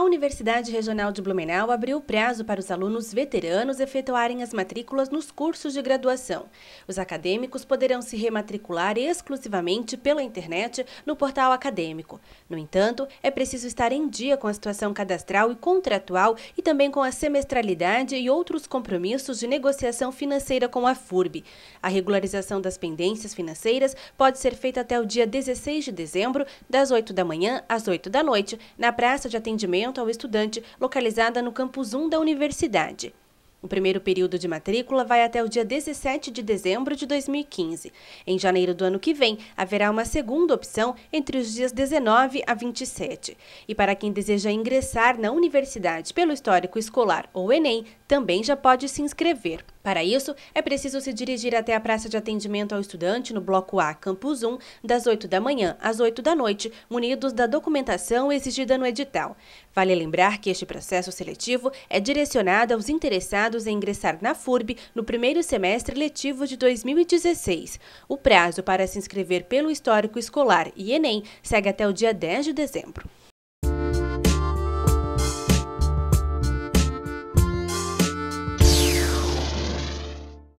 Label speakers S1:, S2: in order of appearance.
S1: A Universidade Regional de Blumenau abriu o prazo para os alunos veteranos efetuarem as matrículas nos cursos de graduação. Os acadêmicos poderão se rematricular exclusivamente pela internet no portal acadêmico. No entanto, é preciso estar em dia com a situação cadastral e contratual e também com a semestralidade e outros compromissos de negociação financeira com a FURB. A regularização das pendências financeiras pode ser feita até o dia 16 de dezembro, das 8 da manhã às 8 da noite, na Praça de Atendimento atendimento ao estudante, localizada no campus 1 da universidade. O primeiro período de matrícula vai até o dia 17 de dezembro de 2015. Em janeiro do ano que vem, haverá uma segunda opção entre os dias 19 a 27. E para quem deseja ingressar na universidade pelo histórico escolar ou Enem, também já pode se inscrever. Para isso, é preciso se dirigir até a praça de atendimento ao estudante no Bloco A, Campus 1, das 8 da manhã às 8 da noite, munidos da documentação exigida no edital. Vale lembrar que este processo seletivo é direcionado aos interessados em ingressar na FURB no primeiro semestre letivo de 2016. O prazo para se inscrever pelo histórico escolar e Enem segue até o dia 10 de dezembro.